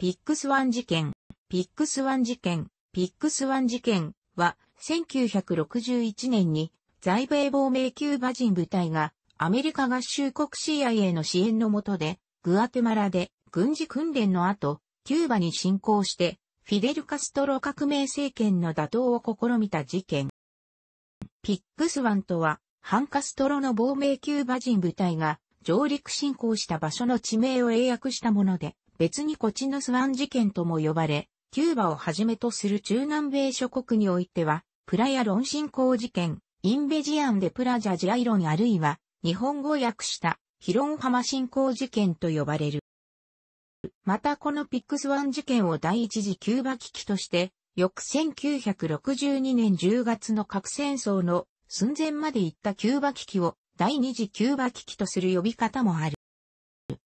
ピックスワン事件、ピックスワン事件、ピックスワン事件は、1961年に在米亡命キューバ人部隊がアメリカ合衆国 CIA の支援のもとで、グアテマラで軍事訓練の後、キューバに侵攻して、フィデル・カストロ革命政権の打倒を試みた事件。ピックスワンとは、ハンカストロの亡命キューバ人部隊が上陸侵攻した場所の地名を英訳したもので、別にコチノスワン事件とも呼ばれ、キューバをはじめとする中南米諸国においては、プラヤロン信仰事件、インベジアンでプラジャジアイロンあるいは、日本語訳した、ヒロンハマ信仰事件と呼ばれる。またこのピックスワン事件を第一次キューバ危機として、翌1962年10月の核戦争の寸前まで行ったキューバ危機を第二次キューバ危機とする呼び方もある。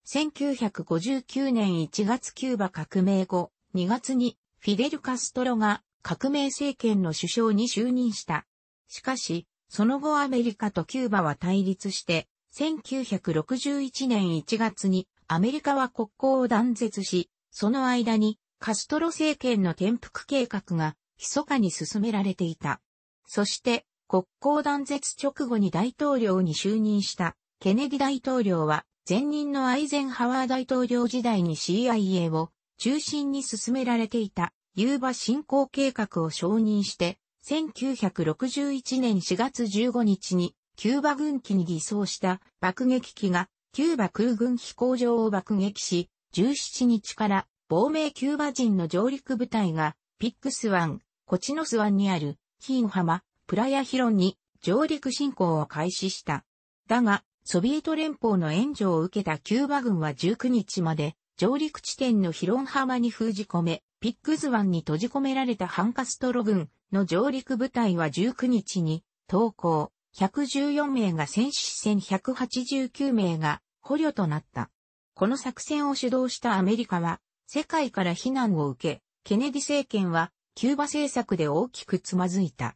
1959年1月キューバ革命後、2月にフィデル・カストロが革命政権の首相に就任した。しかし、その後アメリカとキューバは対立して、1961年1月にアメリカは国交を断絶し、その間にカストロ政権の転覆計画が密かに進められていた。そして国交断絶直後に大統領に就任したケネディ大統領は前任のアイゼンハワー大統領時代に CIA を中心に進められていたユーバ振興計画を承認して、1961年4月15日にキューバ軍機に偽装した爆撃機がキューバ空軍飛行場を爆撃し、17日から亡命キューバ人の上陸部隊がピックス湾、コチノス湾にあるヒーン浜、プラヤヒロンに上陸進行を開始した。だが、ソビエト連邦の援助を受けたキューバ軍は19日まで、上陸地点のヒロン浜に封じ込め、ピックズ湾に閉じ込められたハンカストロ軍の上陸部隊は19日に、投降、114名が戦死戦189名が捕虜となった。この作戦を主導したアメリカは、世界から非難を受け、ケネディ政権は、キューバ政策で大きくつまずいた。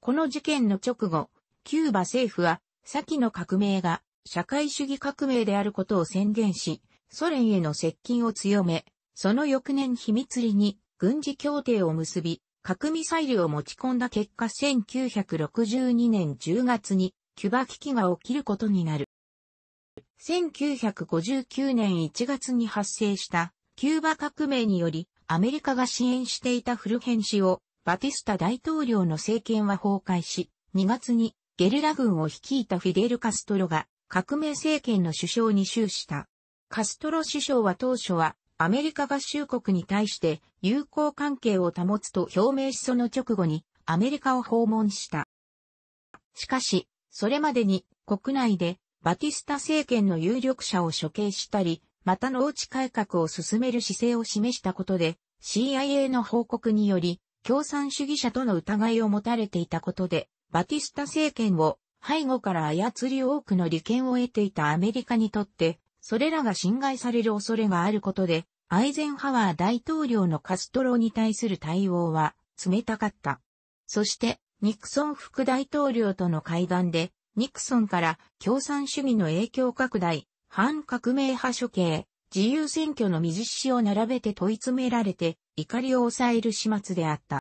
この事件の直後、キューバ政府は先の革命が社会主義革命であることを宣言し、ソ連への接近を強め、その翌年秘密裏に軍事協定を結び、核ミサイルを持ち込んだ結果1962年10月にキューバ危機が起きることになる。1959年1月に発生したキューバ革命によりアメリカが支援していたフルヘンシをバティスタ大統領の政権は崩壊し、2月にゲルラ軍を率いたフィデル・カストロが革命政権の首相に就した。カストロ首相は当初はアメリカ合衆国に対して友好関係を保つと表明しその直後にアメリカを訪問した。しかし、それまでに国内でバティスタ政権の有力者を処刑したり、また農地改革を進める姿勢を示したことで、CIA の報告により、共産主義者との疑いを持たれていたことで、バティスタ政権を背後から操り多くの利権を得ていたアメリカにとって、それらが侵害される恐れがあることで、アイゼンハワー大統領のカストロに対する対応は冷たかった。そして、ニクソン副大統領との会談で、ニクソンから共産主義の影響拡大、反革命派処刑、自由選挙の水しを並べて問い詰められて、怒りを抑える始末であった。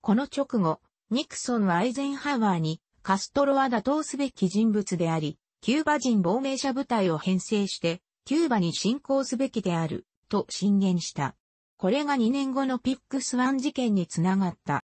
この直後、ニクソンはアイゼンハワーに、カストロは打倒すべき人物であり、キューバ人亡命者部隊を編成して、キューバに侵攻すべきである、と進言した。これが2年後のピックスワン事件につながった。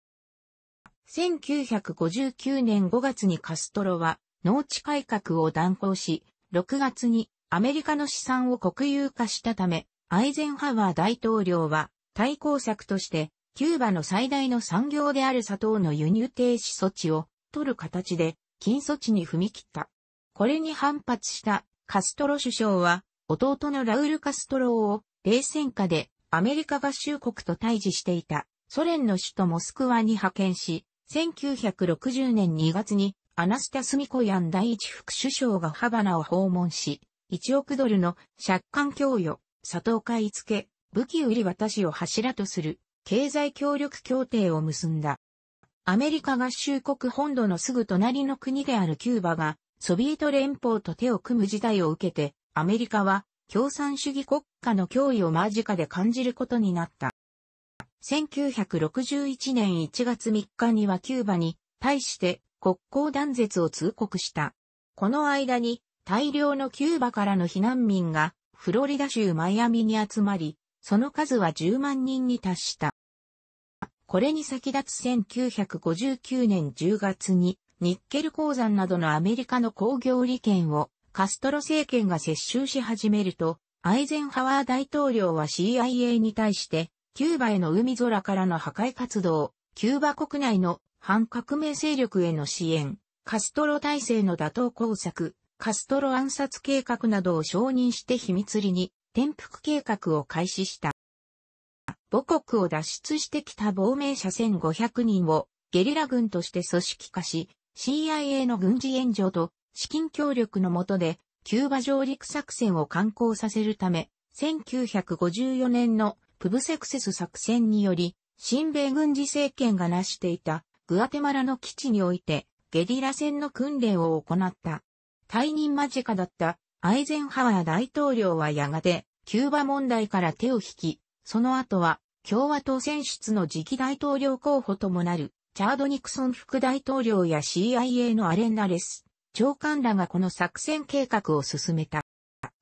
1959年5月にカストロは農地改革を断行し、6月にアメリカの資産を国有化したため、アイゼンハワー大統領は対抗策としてキューバの最大の産業である砂糖の輸入停止措置を取る形で禁措置に踏み切った。これに反発したカストロ首相は弟のラウル・カストロを冷戦下でアメリカ合衆国と対峙していたソ連の首都モスクワに派遣し、1960年2月にアナスタスミコヤン第一副首相がハバナを訪問し、1億ドルの借款供与、砂糖買い付け、武器売り渡しを柱とする経済協力協定を結んだ。アメリカ合衆国本土のすぐ隣の国であるキューバが、ソビエト連邦と手を組む事態を受けて、アメリカは共産主義国家の脅威を間近で感じることになった。1961年1月3日にはキューバに対して国交断絶を通告した。この間に大量のキューバからの避難民がフロリダ州マイアミに集まり、その数は10万人に達した。これに先立つ1959年10月に、ニッケル鉱山などのアメリカの工業利権をカストロ政権が接収し始めると、アイゼンハワー大統領は CIA に対して、キューバへの海空からの破壊活動、キューバ国内の反革命勢力への支援、カストロ体制の打倒工作、カストロ暗殺計画などを承認して秘密裏に転覆計画を開始した。母国を脱出してきた亡命者1500人をゲリラ軍として組織化し、CIA の軍事援助と資金協力のもとで、キューバ上陸作戦を敢行させるため、1954年のプブセクセス作戦により、新米軍事政権が成していたグアテマラの基地においてゲリラ戦の訓練を行った。退任間近だったアイゼンハワー大統領はやがてキューバ問題から手を引き、その後は共和党選出の次期大統領候補ともなる、チャード・ニクソン副大統領や CIA のアレン・ナレス、長官らがこの作戦計画を進めた。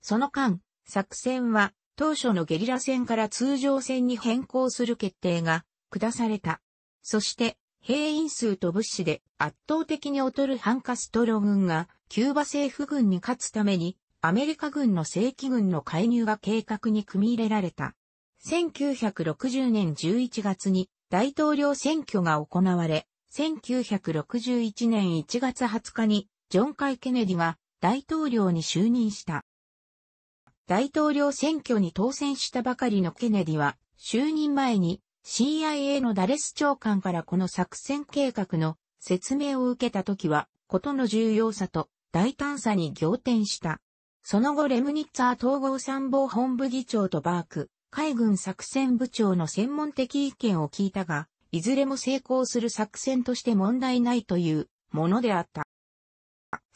その間、作戦は当初のゲリラ戦から通常戦に変更する決定が下された。そして、兵員数と物資で圧倒的に劣るハンカストロ軍がキューバ政府軍に勝つためにアメリカ軍の正規軍の介入が計画に組み入れられた。1960年11月に大統領選挙が行われ、1961年1月20日にジョン・カイ・ケネディが大統領に就任した。大統領選挙に当選したばかりのケネディは、就任前に CIA のダレス長官からこの作戦計画の説明を受けた時は、ことの重要さと大胆さに仰天した。その後レムニッツァー統合参謀本部議長とバーク、海軍作戦部長の専門的意見を聞いたが、いずれも成功する作戦として問題ないというものであった。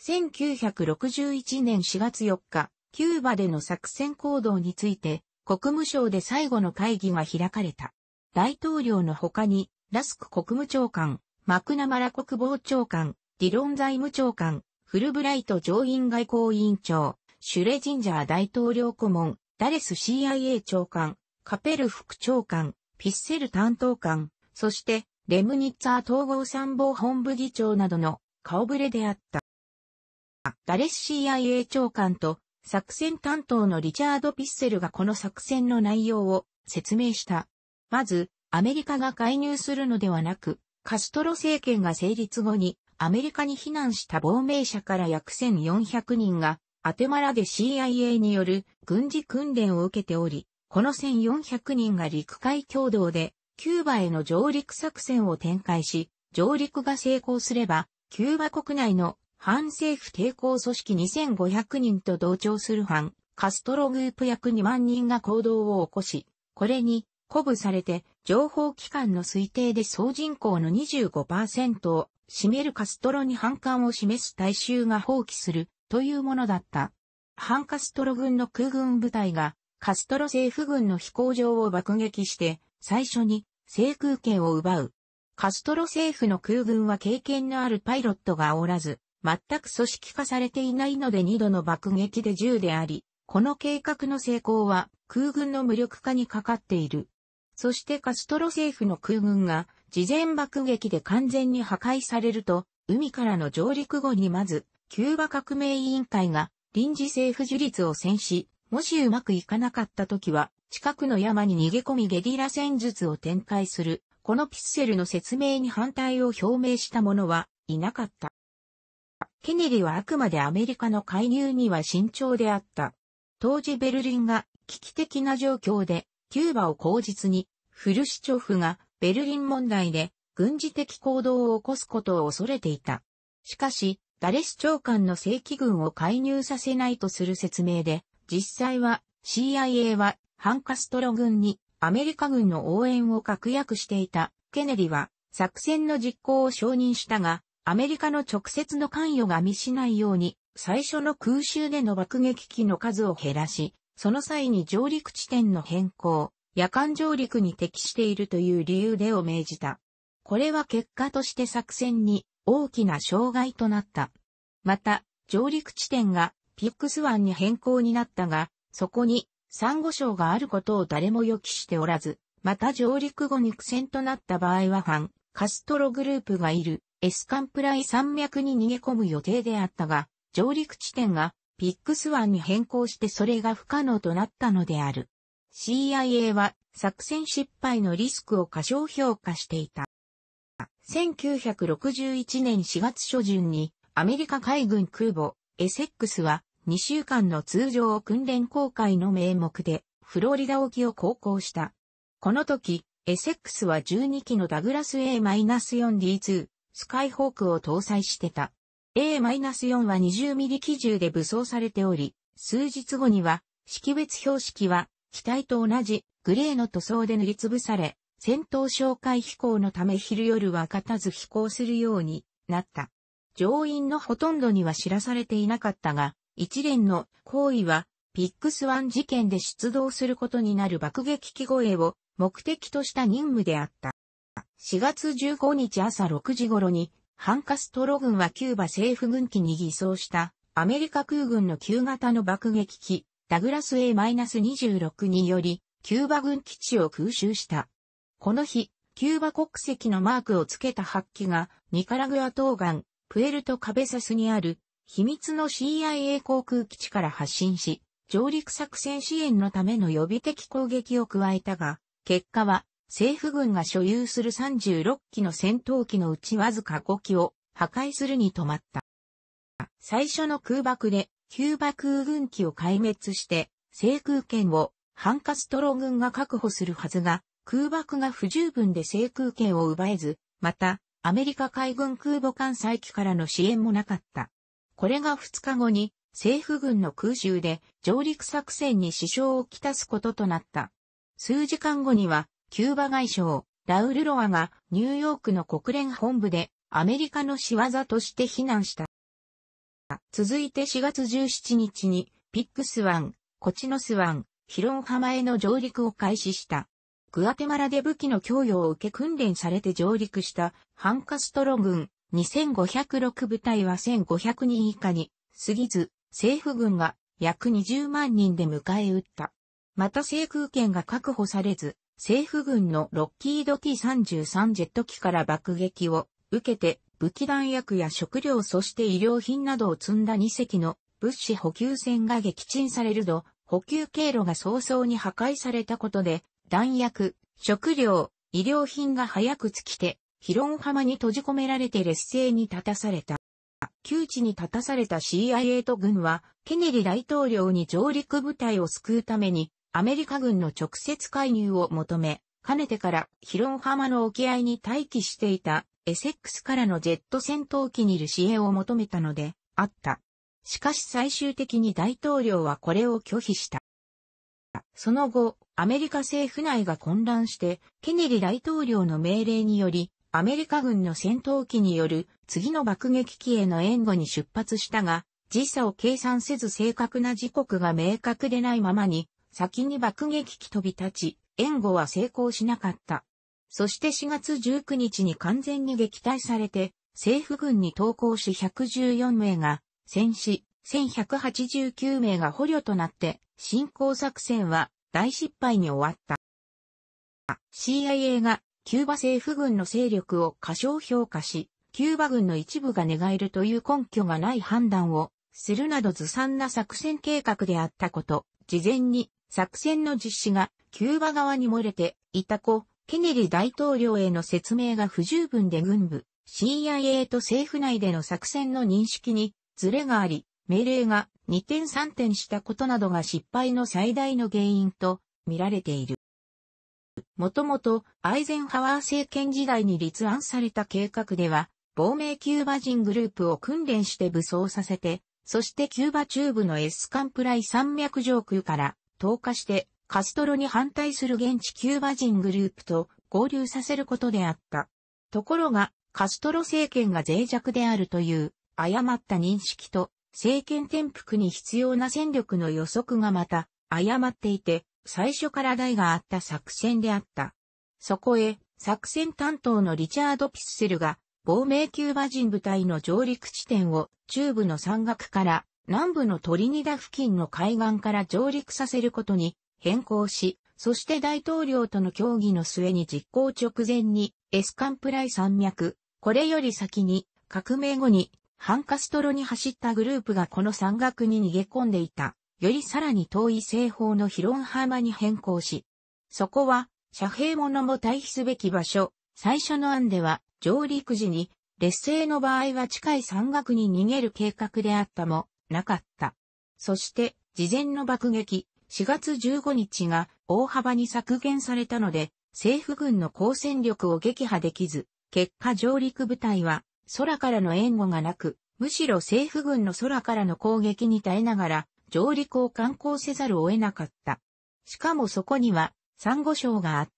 1961年4月4日、キューバでの作戦行動について、国務省で最後の会議が開かれた。大統領の他に、ラスク国務長官、マクナマラ国防長官、ディロン財務長官、フルブライト上院外交委員長、シュレジンジャー大統領顧問、ダレス CIA 長官、カペル副長官、ピッセル担当官、そしてレムニッツァー統合参謀本部議長などの顔ぶれであった。ダレス CIA 長官と作戦担当のリチャード・ピッセルがこの作戦の内容を説明した。まず、アメリカが介入するのではなく、カストロ政権が成立後にアメリカに避難した亡命者から約1400人がアテマラで CIA による軍事訓練を受けており、この1400人が陸海共同でキューバへの上陸作戦を展開し、上陸が成功すれば、キューバ国内の反政府抵抗組織2500人と同調する反カストログープ約2万人が行動を起こし、これに鼓舞されて情報機関の推定で総人口の25%を占めるカストロに反感を示す大衆が放棄するというものだった。反カストロ軍の空軍部隊がカストロ政府軍の飛行場を爆撃して最初に制空権を奪う。カストロ政府の空軍は経験のあるパイロットがおらず、全く組織化されていないので2度の爆撃で10であり、この計画の成功は空軍の無力化にかかっている。そしてカストロ政府の空軍が事前爆撃で完全に破壊されると、海からの上陸後にまずキューバ革命委員会が臨時政府樹立を戦し、もしうまくいかなかった時は、近くの山に逃げ込みゲリラ戦術を展開する、このピッセルの説明に反対を表明した者はいなかった。ケネディはあくまでアメリカの介入には慎重であった。当時ベルリンが危機的な状況で、キューバを口実に、フルシチョフがベルリン問題で軍事的行動を起こすことを恐れていた。しかし、ダレス長官の正規軍を介入させないとする説明で、実際は CIA はハンカストロ軍にアメリカ軍の応援を確約していた。ケネディは作戦の実行を承認したが、アメリカの直接の関与が見しないように、最初の空襲での爆撃機の数を減らし、その際に上陸地点の変更、夜間上陸に適しているという理由でを命じた。これは結果として作戦に大きな障害となった。また、上陸地点がピックス湾に変更になったが、そこにサンゴ礁があることを誰も予期しておらず、また上陸後に苦戦となった場合はファン、カストログループがいるエスカンプライ山脈に逃げ込む予定であったが、上陸地点がピックス湾に変更してそれが不可能となったのである。CIA は作戦失敗のリスクを過小評価していた。1961年4月初旬にアメリカ海軍空母エセックスは2週間の通常訓練公開の名目でフロリダ沖を航行した。この時、エセックスは12機のダグラス A-4D2 スカイホークを搭載してた。A-4 は2 0ミリ機銃で武装されており、数日後には識別標識は機体と同じグレーの塗装で塗りつぶされ、戦闘哨戒飛行のため昼夜は勝たず飛行するようになった。乗員のほとんどには知らされていなかったが、一連の行為は、ピックスワン事件で出動することになる爆撃機声を目的とした任務であった。4月15日朝6時頃に、ハンカストロ軍はキューバ政府軍機に偽装したアメリカ空軍の旧型の爆撃機、ダグラス A-26 により、キューバ軍基地を空襲した。この日、キューバ国籍のマークをつけた発揮が、ニカラグア東岸、プエルトカベサスにある、秘密の CIA 航空基地から発進し、上陸作戦支援のための予備的攻撃を加えたが、結果は、政府軍が所有する36機の戦闘機のうちわずか5機を破壊するに止まった。最初の空爆で、キューバ空軍機を壊滅して、制空権をハンカストロ軍が確保するはずが、空爆が不十分で制空権を奪えず、また、アメリカ海軍空母艦載機からの支援もなかった。これが2日後に、政府軍の空襲で上陸作戦に支障をきたすこととなった。数時間後には、キューバ外相、ラウルロアがニューヨークの国連本部でアメリカの仕業として非難した。続いて4月17日に、ピックスワン、コチノス湾、ヒロン浜への上陸を開始した。グアテマラで武器の供与を受け訓練されて上陸したハンカストロ軍2506部隊は1500人以下に過ぎず、政府軍が約20万人で迎え撃った。また制空権が確保されず、政府軍のロッキード T33 ジェット機から爆撃を受けて武器弾薬や食料そして医療品などを積んだ2隻の物資補給船が撃沈されるど補給経路が早々に破壊されたことで弾薬、食料、医療品が早く尽きて、ヒロン浜に閉じ込められて劣勢に立たされた。窮地に立たされた CIA と軍は、ケネディ大統領に上陸部隊を救うために、アメリカ軍の直接介入を求め、かねてからヒロン浜の沖合に待機していたエセックスからのジェット戦闘機にいる支援を求めたので、あった。しかし最終的に大統領はこれを拒否した。その後、アメリカ政府内が混乱して、ケネディ大統領の命令により、アメリカ軍の戦闘機による次の爆撃機への援護に出発したが、時差を計算せず正確な時刻が明確でないままに、先に爆撃機飛び立ち、援護は成功しなかった。そして4月19日に完全に撃退されて、政府軍に投降し114名が戦死、1189名が捕虜となって、進行作戦は大失敗に終わった。CIA がキューバ政府軍の勢力を過小評価し、キューバ軍の一部が寝返るという根拠がない判断をするなどずさんな作戦計画であったこと、事前に作戦の実施がキューバ側に漏れていた子、ケネディ大統領への説明が不十分で軍部、CIA と政府内での作戦の認識にズレがあり、命令が二転三転したことなどが失敗の最大の原因と見られている。もともとアイゼンハワー政権時代に立案された計画では、亡命キューバ人グループを訓練して武装させて、そしてキューバ中部のエスカンプライ山脈上空から投下してカストロに反対する現地キューバ人グループと合流させることであった。ところが、カストロ政権が脆弱であるという誤った認識と政権転覆に必要な戦力の予測がまた、誤っていて、最初から台があった作戦であった。そこへ、作戦担当のリチャード・ピッセルが、亡命キューバ人部隊の上陸地点を中部の山岳から南部のトリニダ付近の海岸から上陸させることに変更し、そして大統領との協議の末に実行直前にエスカンプライ山脈、これより先に革命後にハンカストロに走ったグループがこの山岳に逃げ込んでいた、よりさらに遠い西方のヒロンハーマに変更し、そこは、遮蔽物も退避すべき場所、最初の案では、上陸時に、劣勢の場合は近い山岳に逃げる計画であったも、なかった。そして、事前の爆撃、4月15日が大幅に削減されたので、政府軍の抗戦力を撃破できず、結果上陸部隊は空からの援護がなく、むしろ政府軍の空からの攻撃に耐えながら、上陸を観光せざるを得なかった。しかもそこには、珊瑚礁があっ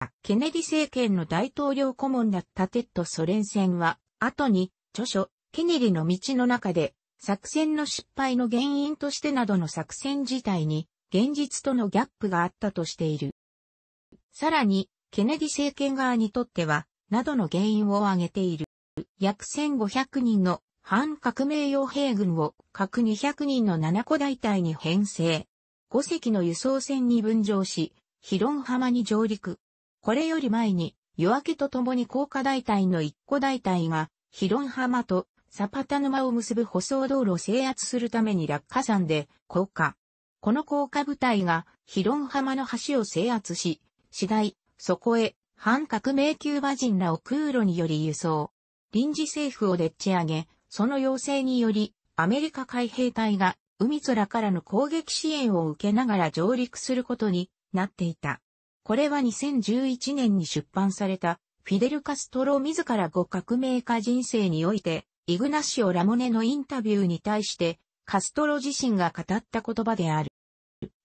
た。ケネディ政権の大統領顧問だったテッドソ連戦は、後に、著書、ケネディの道の中で、作戦の失敗の原因としてなどの作戦自体に、現実とのギャップがあったとしている。さらに、ケネディ政権側にとっては、などの原因を挙げている。約1500人の反革命傭兵軍を各200人の7個大隊に編成。5隻の輸送船に分乗し、ヒロン浜に上陸。これより前に、夜明けとともに高架大隊の1個大隊が、ヒロン浜とサパタ沼を結ぶ舗装道路を制圧するために落下山で降下。この降下部隊がヒロン浜の橋を制圧し、次第、そこへ反革命キューバ人らを空路により輸送。臨時政府をでっち上げ、その要請により、アメリカ海兵隊が海空からの攻撃支援を受けながら上陸することになっていた。これは2011年に出版された、フィデル・カストロ自らご革命家人生において、イグナシオ・ラモネのインタビューに対して、カストロ自身が語った言葉である。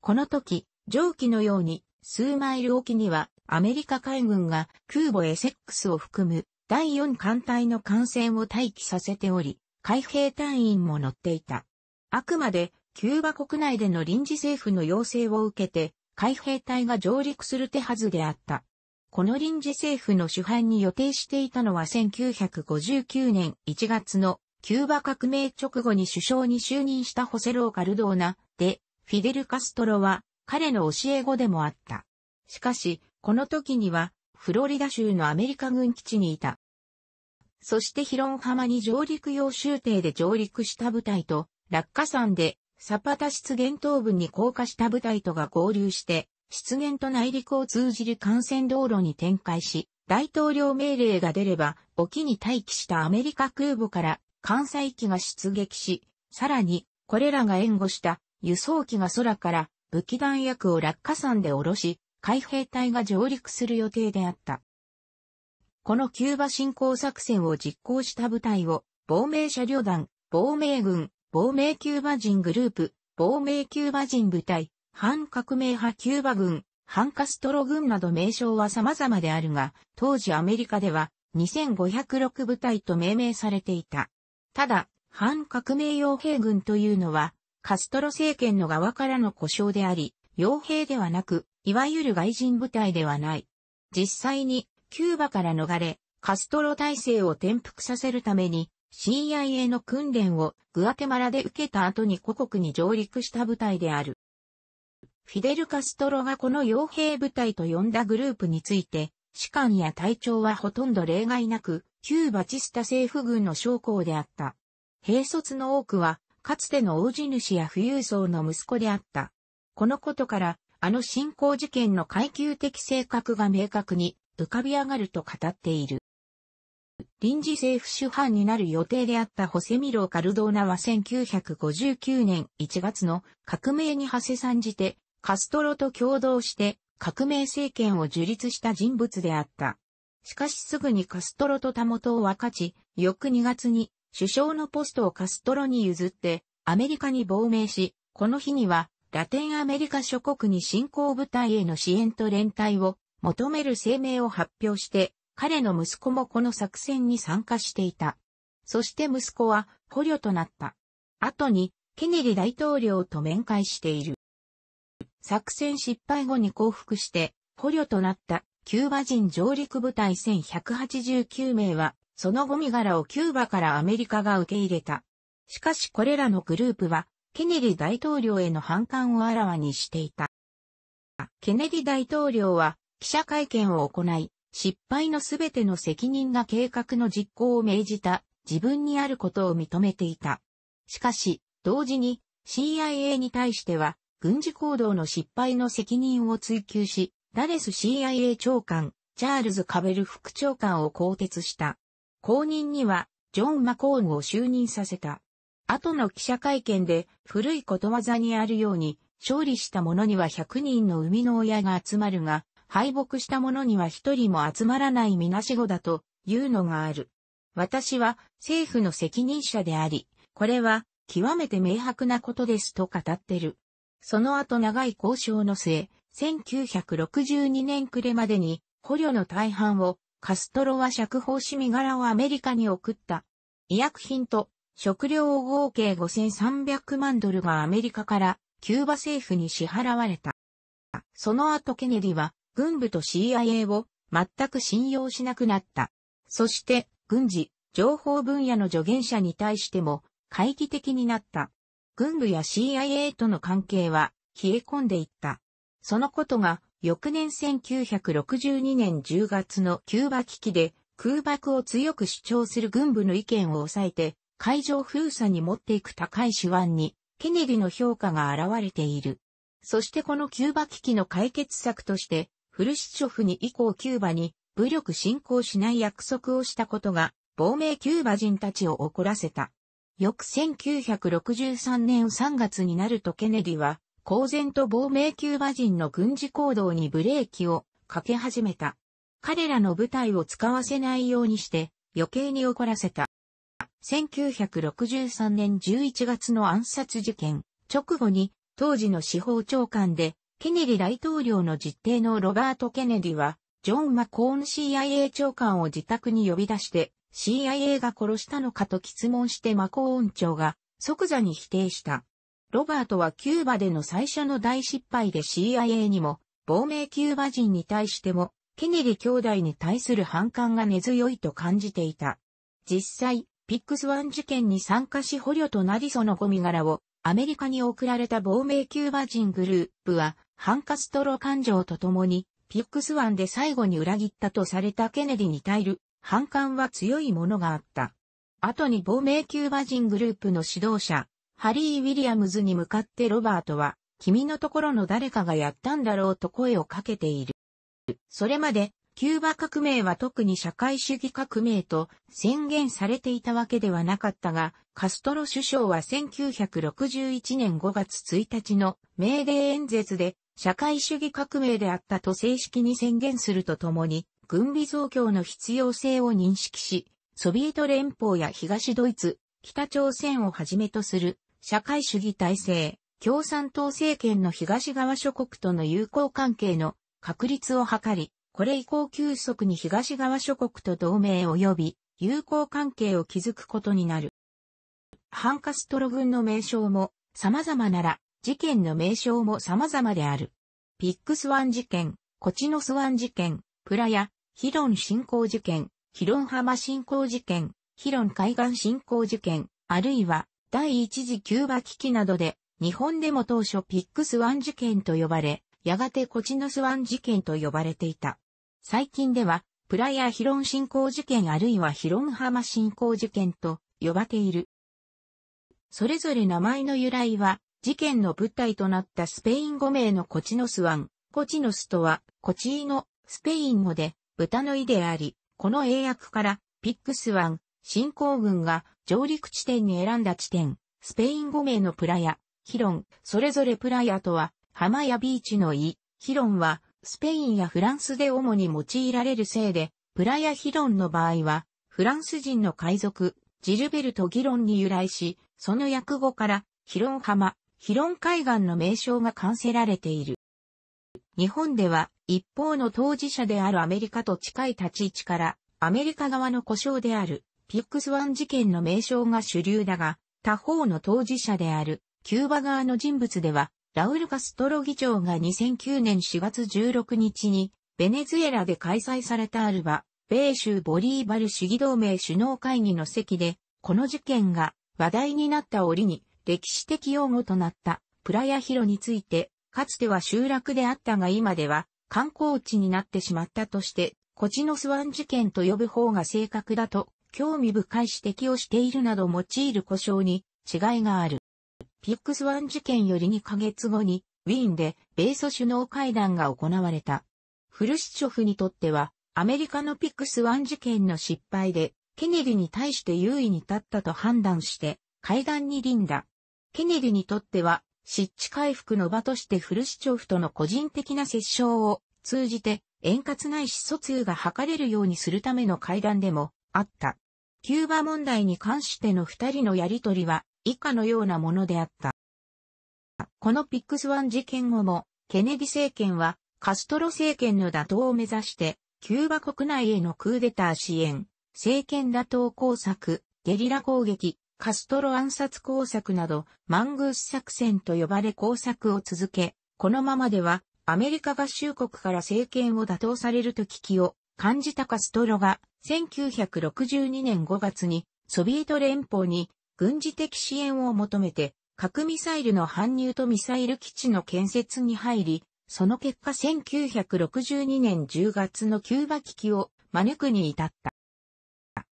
この時、上記のように、数マイル沖には、アメリカ海軍が空母エセックスを含む第四艦隊の艦船を待機させており、海兵隊員も乗っていた。あくまで、キューバ国内での臨時政府の要請を受けて、海兵隊が上陸する手はずであった。この臨時政府の主犯に予定していたのは1959年1月のキューバ革命直後に首相に就任したホセロー・カルドーナで、フィデル・カストロは彼の教え子でもあった。しかし、この時にはフロリダ州のアメリカ軍基地にいた。そして広ロ浜に上陸用終艇で上陸した部隊と、落下山で、サパタ湿原東部に降下した部隊とが合流して、湿原と内陸を通じる幹線道路に展開し、大統領命令が出れば、沖に待機したアメリカ空母から関西機が出撃し、さらに、これらが援護した輸送機が空から武器弾薬を落下山で下ろし、海兵隊が上陸する予定であった。このキューバ侵攻作戦を実行した部隊を、亡命車両団、亡命軍、亡命キューバ人グループ、亡命キューバ人部隊、反革命派キューバ軍、反カストロ軍など名称は様々であるが、当時アメリカでは2506部隊と命名されていた。ただ、反革命傭兵軍というのは、カストロ政権の側からの故障であり、傭兵ではなく、いわゆる外人部隊ではない。実際にキューバから逃れ、カストロ体制を転覆させるために CIA の訓練をグアテマラで受けた後に故国に上陸した部隊である。フィデル・カストロがこの傭兵部隊と呼んだグループについて、士官や隊長はほとんど例外なく、キューバチスタ政府軍の将校であった。兵卒の多くは、かつての大地主や富裕層の息子であった。このことから、あの信仰事件の階級的性格が明確に浮かび上がると語っている。臨時政府主犯になる予定であったホセミロ・カルドーナは1959年1月の革命に派生参じて、カストロと共同して革命政権を樹立した人物であった。しかしすぐにカストロとたもとを分かち、翌2月に首相のポストをカストロに譲ってアメリカに亡命し、この日にはラテンアメリカ諸国に侵攻部隊への支援と連帯を求める声明を発表して、彼の息子もこの作戦に参加していた。そして息子は捕虜となった。後に、ケネディ大統領と面会している。作戦失敗後に降伏して、捕虜となったキューバ人上陸部隊1189名は、その後身柄をキューバからアメリカが受け入れた。しかしこれらのグループは、ケネディ大統領への反感をあらわにしていた。ケネディ大統領は記者会見を行い、失敗のすべての責任が計画の実行を命じた自分にあることを認めていた。しかし、同時に CIA に対しては軍事行動の失敗の責任を追及し、ダレス CIA 長官、チャールズ・カベル副長官を更迭した。後任には、ジョン・マコーンを就任させた。後の記者会見で、古いことわざにあるように、勝利した者には100人の生みの親が集まるが、敗北した者には一人も集まらないみなしごだというのがある。私は政府の責任者であり、これは極めて明白なことですと語ってる。その後長い交渉の末、1962年暮れまでに捕虜の大半をカストロは釈放し身柄をアメリカに送った。医薬品と食料合計5300万ドルがアメリカからキューバ政府に支払われた。その後ケネディは軍部と CIA を全く信用しなくなった。そして軍事、情報分野の助言者に対しても懐疑的になった。軍部や CIA との関係は冷え込んでいった。そのことが翌年1962年10月のキューバ危機で空爆を強く主張する軍部の意見を抑えて会場封鎖に持っていく高い手腕に、ケネディの評価が現れている。そしてこのキューバ危機の解決策として、フルシチョフに以降キューバに武力侵攻しない約束をしたことが、亡命キューバ人たちを怒らせた。翌1963年3月になるとケネディは、公然と亡命キューバ人の軍事行動にブレーキをかけ始めた。彼らの部隊を使わせないようにして余計に怒らせた。1963年11月の暗殺事件直後に当時の司法長官でケネディ大統領の実弟のロバート・ケネディはジョン・マコーン CIA 長官を自宅に呼び出して CIA が殺したのかと質問してマコーン長が即座に否定した。ロバートはキューバでの最初の大失敗で CIA にも亡命キューバ人に対してもケネディ兄弟に対する反感が根強いと感じていた。実際、ピックスワン事件に参加し捕虜となりそのゴミ柄をアメリカに送られた亡命キューバ人グループは、ハンカストロ感情とともに、ピックスワンで最後に裏切ったとされたケネディに耐える反感は強いものがあった。後に亡命キューバ人グループの指導者、ハリー・ウィリアムズに向かってロバートは、君のところの誰かがやったんだろうと声をかけている。それまでキューバ革命は特に社会主義革命と宣言されていたわけではなかったが、カストロ首相は1961年5月1日の命令演説で社会主義革命であったと正式に宣言するとともに、軍備増強の必要性を認識し、ソビエト連邦や東ドイツ、北朝鮮をはじめとする社会主義体制、共産党政権の東側諸国との友好関係の確立を図り、これ以降急速に東側諸国と同盟及び友好関係を築くことになる。ハンカストロ軍の名称も様々なら、事件の名称も様々である。ピックスワン事件、コチノスワン事件、プラヤ、ヒロン侵攻事件、ヒロン浜侵攻事件、ヒロン海岸侵攻事件、あるいは第一次キューバ危機などで、日本でも当初ピックスワン事件と呼ばれ、やがてコチノスワン事件と呼ばれていた。最近では、プライアヒロン進行事件あるいはヒロン浜進行事件と呼ばれている。それぞれ名前の由来は、事件の舞台となったスペイン語名のコチノス湾、コチノスとは、コチーノ、スペイン語で、豚の意であり、この英訳から、ピックスワン、進行軍が上陸地点に選んだ地点、スペイン語名のプラヤ、ヒロン、それぞれプラヤとは、浜やビーチの意、ヒロンは、スペインやフランスで主に用いられるせいで、プラヤヒロンの場合は、フランス人の海賊、ジルベルト・ギロンに由来し、その訳語から、ヒロン浜、ヒロン海岸の名称が冠せられている。日本では、一方の当事者であるアメリカと近い立ち位置から、アメリカ側の故障である、ピックスワン事件の名称が主流だが、他方の当事者である、キューバ側の人物では、ラウル・カストロ議長が2009年4月16日に、ベネズエラで開催されたアルバ、米州ボリーバル主義同盟首脳会議の席で、この事件が話題になった折に、歴史的用語となったプラヤヒロについて、かつては集落であったが今では観光地になってしまったとして、コチノスワン事件と呼ぶ方が正確だと、興味深い指摘をしているなど用いる故障に違いがある。ピックスワン事件より2ヶ月後に、ウィーンで米ソ首脳会談が行われた。フルシチョフにとっては、アメリカのピックスワン事件の失敗で、ケネディに対して優位に立ったと判断して、会談に臨んだ。ケネディにとっては、湿地回復の場としてフルシチョフとの個人的な折衝を通じて円滑な意思疎通が図れるようにするための会談でもあった。キューバ問題に関しての二人のやりとりは以下のようなものであった。このピックスワン事件後も、ケネディ政権はカストロ政権の打倒を目指して、キューバ国内へのクーデター支援、政権打倒工作、ゲリラ攻撃、カストロ暗殺工作など、マングース作戦と呼ばれ工作を続け、このままでは、アメリカ合衆国から政権を打倒されると危機を感じたカストロが、1962年5月に、ソビエト連邦に軍事的支援を求めて、核ミサイルの搬入とミサイル基地の建設に入り、その結果1962年10月のキューバ危機を招くに至った。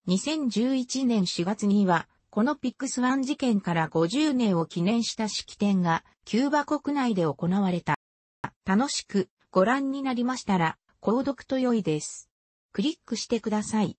2011年4月には、このピックスワン事件から50年を記念した式典が、キューバ国内で行われた。楽しくご覧になりましたら、購読と良いです。クリックしてください。